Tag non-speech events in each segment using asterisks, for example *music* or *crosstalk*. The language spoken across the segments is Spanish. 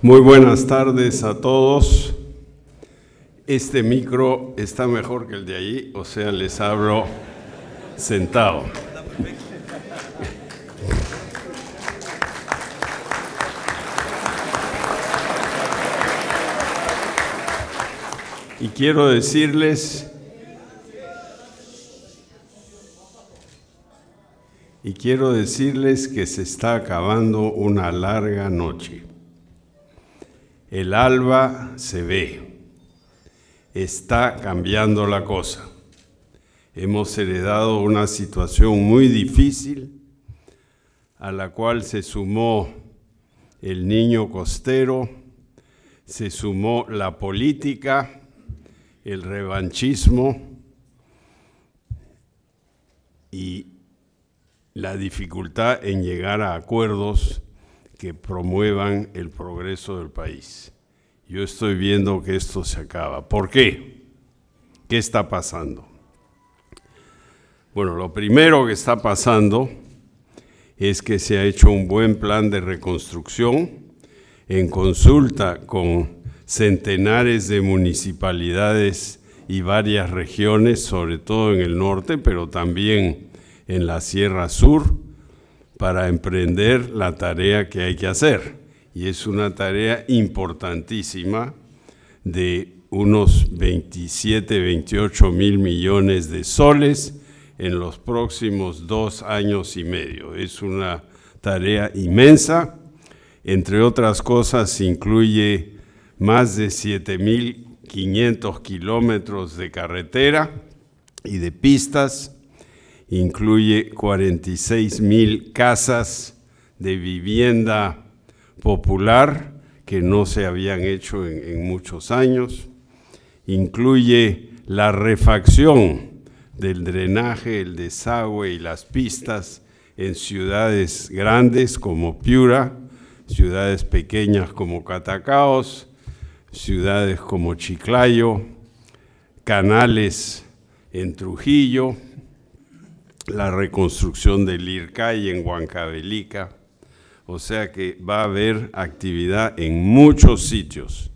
Muy buenas tardes a todos. Este micro está mejor que el de allí, o sea, les hablo sentado. Y quiero decirles y quiero decirles que se está acabando una larga noche. El alba se ve. Está cambiando la cosa. Hemos heredado una situación muy difícil a la cual se sumó el niño costero, se sumó la política, el revanchismo y la dificultad en llegar a acuerdos que promuevan el progreso del país. Yo estoy viendo que esto se acaba. ¿Por qué? ¿Qué está pasando? Bueno, lo primero que está pasando es que se ha hecho un buen plan de reconstrucción en consulta con centenares de municipalidades y varias regiones, sobre todo en el norte, pero también en la Sierra Sur para emprender la tarea que hay que hacer. Y es una tarea importantísima de unos 27, 28 mil millones de soles en los próximos dos años y medio. Es una tarea inmensa. Entre otras cosas, incluye más de 7.500 kilómetros de carretera y de pistas, incluye 46 mil casas de vivienda popular que no se habían hecho en, en muchos años, incluye la refacción del drenaje, el desagüe y las pistas en ciudades grandes como Piura, ciudades pequeñas como Catacaos, ciudades como Chiclayo, canales en Trujillo, la reconstrucción del Ircay en Huancavelica. O sea que va a haber actividad en muchos sitios.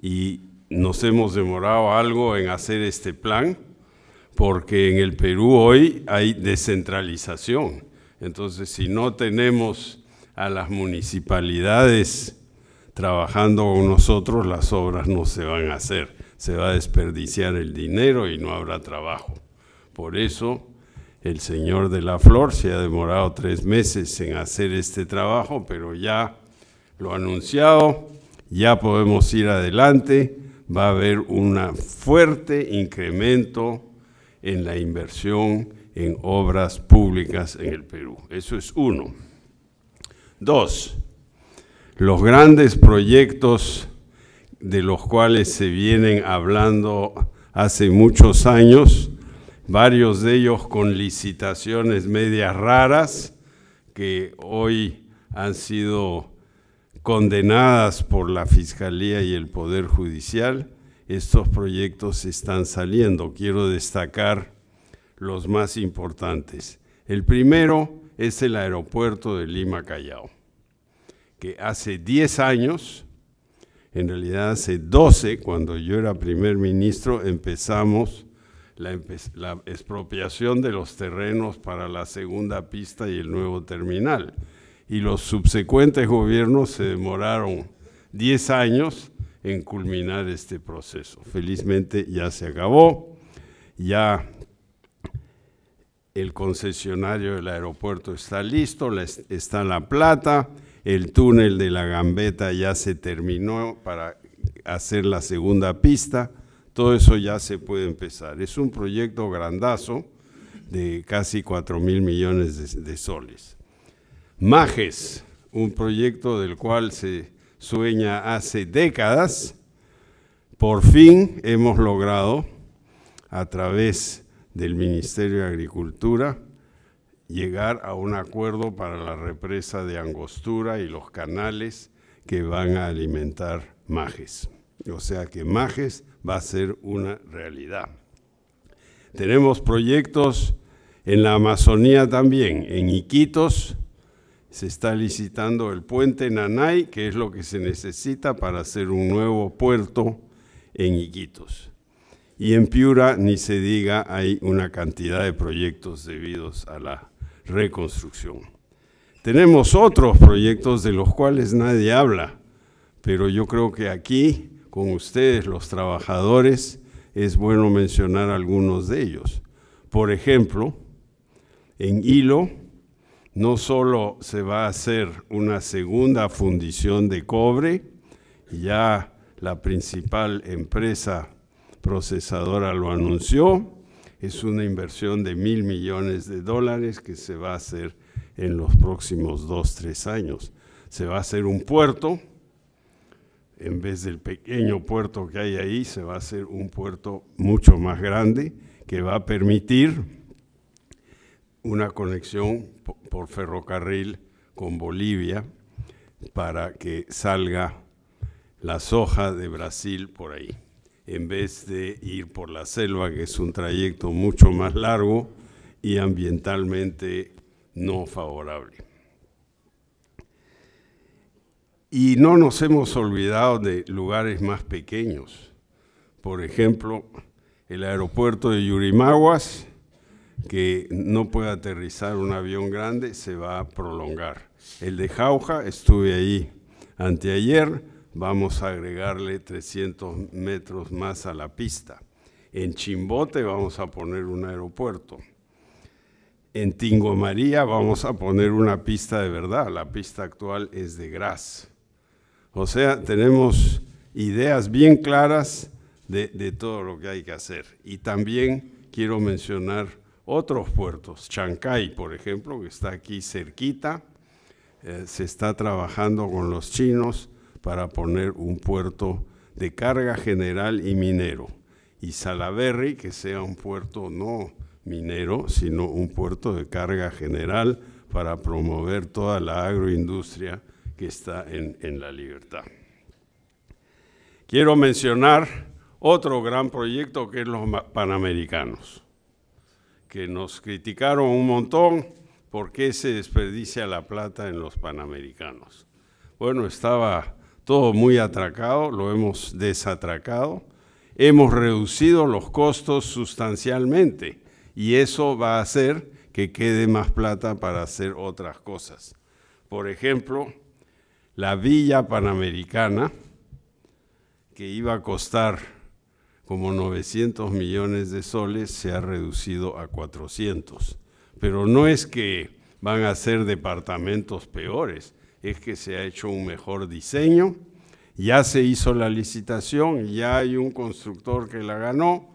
Y nos hemos demorado algo en hacer este plan, porque en el Perú hoy hay descentralización. Entonces, si no tenemos a las municipalidades trabajando con nosotros, las obras no se van a hacer. Se va a desperdiciar el dinero y no habrá trabajo. Por eso el señor de la flor se ha demorado tres meses en hacer este trabajo, pero ya lo ha anunciado, ya podemos ir adelante, va a haber un fuerte incremento en la inversión en obras públicas en el Perú. Eso es uno. Dos, los grandes proyectos de los cuales se vienen hablando hace muchos años varios de ellos con licitaciones medias raras que hoy han sido condenadas por la Fiscalía y el Poder Judicial. Estos proyectos están saliendo. Quiero destacar los más importantes. El primero es el aeropuerto de Lima Callao, que hace 10 años, en realidad hace 12, cuando yo era primer ministro, empezamos la, expropiación de los terrenos para la segunda pista y el nuevo terminal. Y los subsecuentes gobiernos se demoraron 10 años en culminar este proceso. Felizmente ya se acabó, ya el concesionario del aeropuerto está listo, está la plata, el túnel de la gambeta ya se terminó para hacer la segunda pista todo eso ya se puede empezar. Es un proyecto grandazo de casi 4 mil millones de, soles. Majes, un proyecto del cual se sueña hace décadas, por fin hemos logrado, a través del Ministerio de Agricultura, llegar a un acuerdo para la represa de Angostura y los canales que van a alimentar Majes. O sea que Majes va a ser una realidad. Tenemos proyectos en la Amazonía también, en Iquitos se está licitando el puente Nanay, que es lo que se necesita para hacer un nuevo puerto en Iquitos. Y en Piura, ni se diga, hay una cantidad de proyectos debidos a la reconstrucción. Tenemos otros proyectos de los cuales nadie habla, pero yo creo que aquí con ustedes, los trabajadores, es bueno mencionar algunos de ellos. Por ejemplo, en Hilo no solo se va a hacer una segunda fundición de cobre, ya la principal empresa procesadora lo anunció, es una inversión de mil millones de dólares que se va a hacer en los próximos dos, tres años. Se va a hacer un puerto, en vez del pequeño puerto que hay ahí, se va a hacer un puerto mucho más grande que va a permitir una conexión por ferrocarril con Bolivia para que salga la soja de Brasil por ahí, en vez de ir por la selva, que es un trayecto mucho más largo y ambientalmente no favorable. Y no nos hemos olvidado de lugares más pequeños. Por ejemplo, el aeropuerto de Yurimaguas, que no puede aterrizar un avión grande, se va a prolongar. El de Jauja, estuve ahí anteayer, vamos a agregarle 300 metros más a la pista. En Chimbote vamos a poner un aeropuerto. En Tingo María vamos a poner una pista de verdad, la pista actual es de gras. O sea, tenemos ideas bien claras de, todo lo que hay que hacer. Y también quiero mencionar otros puertos. Chancay, por ejemplo, que está aquí cerquita, eh, se está trabajando con los chinos para poner un puerto de carga general y minero. Y Salaberry, que sea un puerto no minero, sino un puerto de carga general para promover toda la agroindustria que está en, la libertad. Quiero mencionar otro gran proyecto que es los Panamericanos, que nos criticaron un montón por qué se desperdicia la plata en los Panamericanos. Bueno, estaba todo muy atracado, lo hemos desatracado, hemos reducido los costos sustancialmente y eso va a hacer que quede más plata para hacer otras cosas. Por ejemplo, la Villa Panamericana, que iba a costar como 900 millones de soles, se ha reducido a 400. Pero no es que van a ser departamentos peores, es que se ha hecho un mejor diseño, ya se hizo la licitación, ya hay un constructor que la ganó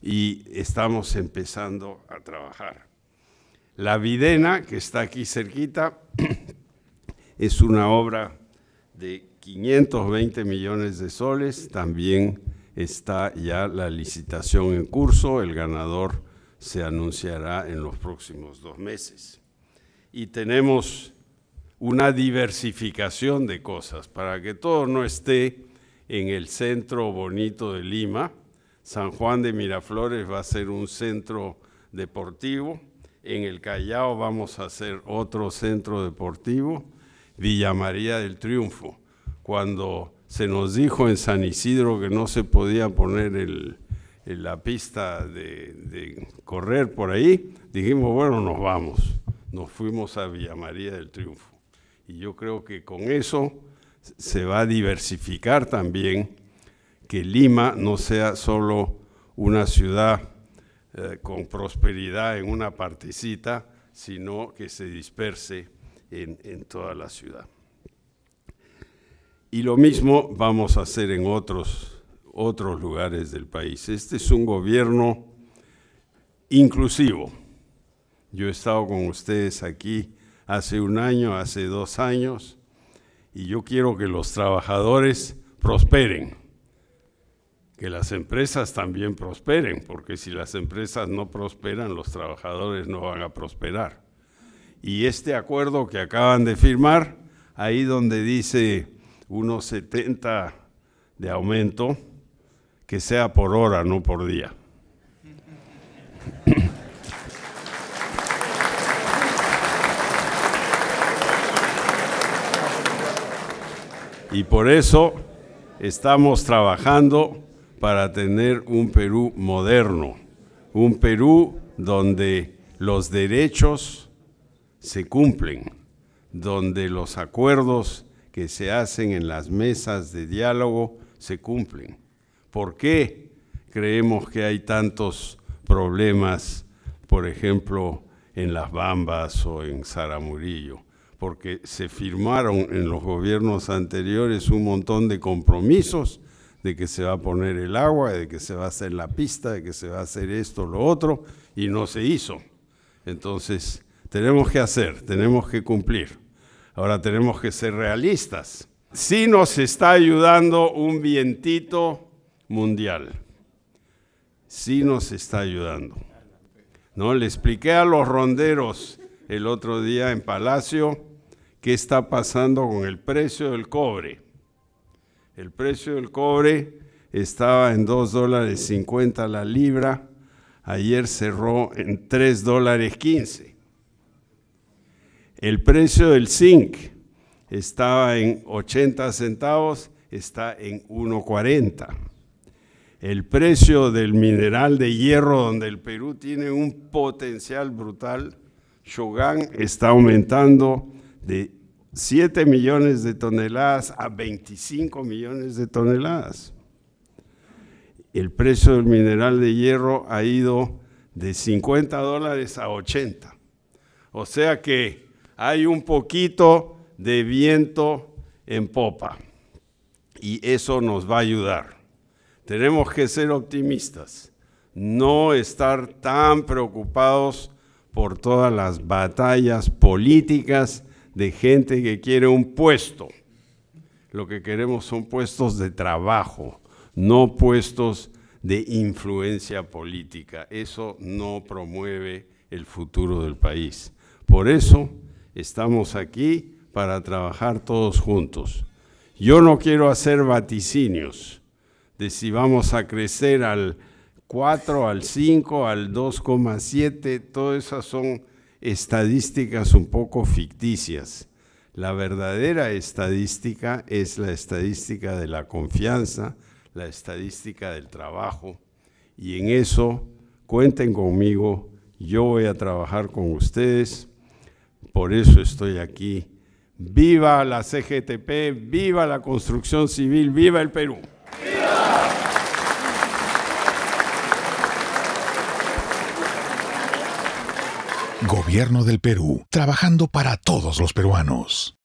y estamos empezando a trabajar. La Videna, que está aquí cerquita, *clears throat* Es una obra de 520 millones de soles. También está ya la licitación en curso. El ganador se anunciará en los próximos dos meses. Y tenemos una diversificación de cosas para que todo no esté en el centro bonito de Lima. San Juan de Miraflores va a ser un centro deportivo. En el Callao vamos a hacer otro centro deportivo Villa María del Triunfo, cuando se nos dijo en San Isidro que no se podía poner la pista de, correr por ahí, dijimos, bueno, nos vamos. Nos fuimos a Villa María del Triunfo. Y yo creo que con eso se va a diversificar también que Lima no sea solo una ciudad eh, con prosperidad en una partecita, sino que se disperse en, toda la ciudad. Y lo mismo vamos a hacer en otros, otros lugares del país. Este es un gobierno inclusivo. Yo he estado con ustedes aquí hace un año, hace dos años, y yo quiero que los trabajadores prosperen, que las empresas también prosperen, porque si las empresas no prosperan, los trabajadores no van a prosperar y este acuerdo que acaban de firmar, ahí donde dice unos 70 de aumento, que sea por hora, no por día. Y por eso estamos trabajando para tener un Perú moderno, un Perú donde los derechos se cumplen, donde los acuerdos que se hacen en las mesas de diálogo se cumplen. ¿Por qué creemos que hay tantos problemas, por ejemplo, en Las Bambas o en Saramurillo? Porque se firmaron en los gobiernos anteriores un montón de compromisos de que se va a poner el agua, de que se va a hacer la pista, de que se va a hacer esto, lo otro, y no se hizo. Entonces, tenemos que hacer, tenemos que cumplir. Ahora tenemos que ser realistas. Sí nos está ayudando un vientito mundial. Sí nos está ayudando. ¿No? Le expliqué a los ronderos el otro día en Palacio qué está pasando con el precio del cobre. El precio del cobre estaba en 2 dólares 50 la libra, ayer cerró en 3 dólares 15. El precio del zinc estaba en 80 centavos, está en 1.40. El precio del mineral de hierro, donde el Perú tiene un potencial brutal, Shogun está aumentando de 7 millones de toneladas a 25 millones de toneladas. El precio del mineral de hierro ha ido de 50 dólares a 80. O sea que hay un poquito de viento en popa y eso nos va a ayudar. Tenemos que ser optimistas, no estar tan preocupados por todas las batallas políticas de gente que quiere un puesto. Lo que queremos son puestos de trabajo, no puestos de influencia política. Eso no promueve el futuro del país. Por eso Estamos aquí para trabajar todos juntos. Yo no quiero hacer vaticinios de si vamos a crecer al 4, al 5, al 2,7. Todas esas son estadísticas un poco ficticias. La verdadera estadística es la estadística de la confianza, la estadística del trabajo. Y en eso, cuenten conmigo, yo voy a trabajar con ustedes por eso estoy aquí. Viva la CGTP, viva la construcción civil, viva el Perú. Gobierno del Perú, trabajando para todos los peruanos.